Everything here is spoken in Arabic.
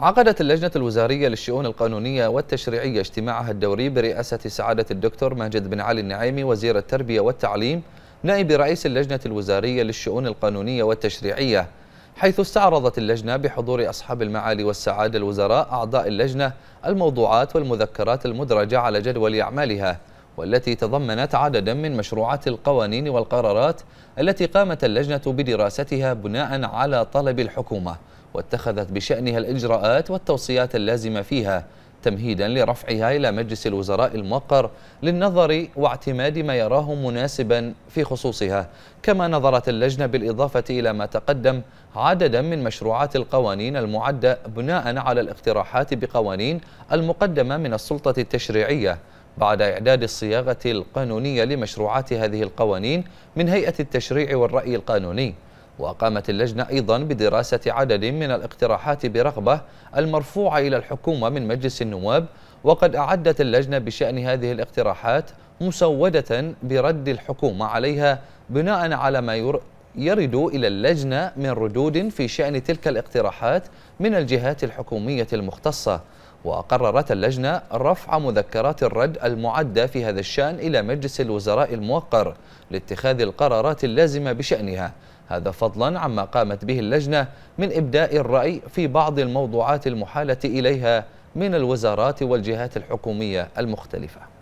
عقدت اللجنة الوزارية للشؤون القانونية والتشريعية اجتماعها الدوري برئاسة سعادة الدكتور ماجد بن علي النعيمي وزير التربية والتعليم نائب رئيس اللجنة الوزارية للشؤون القانونية والتشريعية حيث استعرضت اللجنة بحضور أصحاب المعالي والسعادة الوزراء أعضاء اللجنة الموضوعات والمذكرات المدرجة على جدول أعمالها والتي تضمنت عددا من مشروعات القوانين والقرارات التي قامت اللجنة بدراستها بناء على طلب الحكومة واتخذت بشأنها الإجراءات والتوصيات اللازمة فيها تمهيدا لرفعها إلى مجلس الوزراء الموقر للنظر واعتماد ما يراه مناسبا في خصوصها كما نظرت اللجنة بالإضافة إلى ما تقدم عددا من مشروعات القوانين المعدة بناء على الاقتراحات بقوانين المقدمة من السلطة التشريعية بعد إعداد الصياغة القانونية لمشروعات هذه القوانين من هيئة التشريع والرأي القانوني وقامت اللجنة أيضا بدراسة عدد من الاقتراحات برغبة المرفوعة إلى الحكومة من مجلس النواب وقد أعدت اللجنة بشأن هذه الاقتراحات مسودة برد الحكومة عليها بناء على ما يرد إلى اللجنة من ردود في شأن تلك الاقتراحات من الجهات الحكومية المختصة وقررت اللجنة رفع مذكرات الرد المعدة في هذا الشأن إلى مجلس الوزراء الموقر لاتخاذ القرارات اللازمة بشأنها هذا فضلا عما قامت به اللجنة من إبداء الرأي في بعض الموضوعات المحالة إليها من الوزارات والجهات الحكومية المختلفة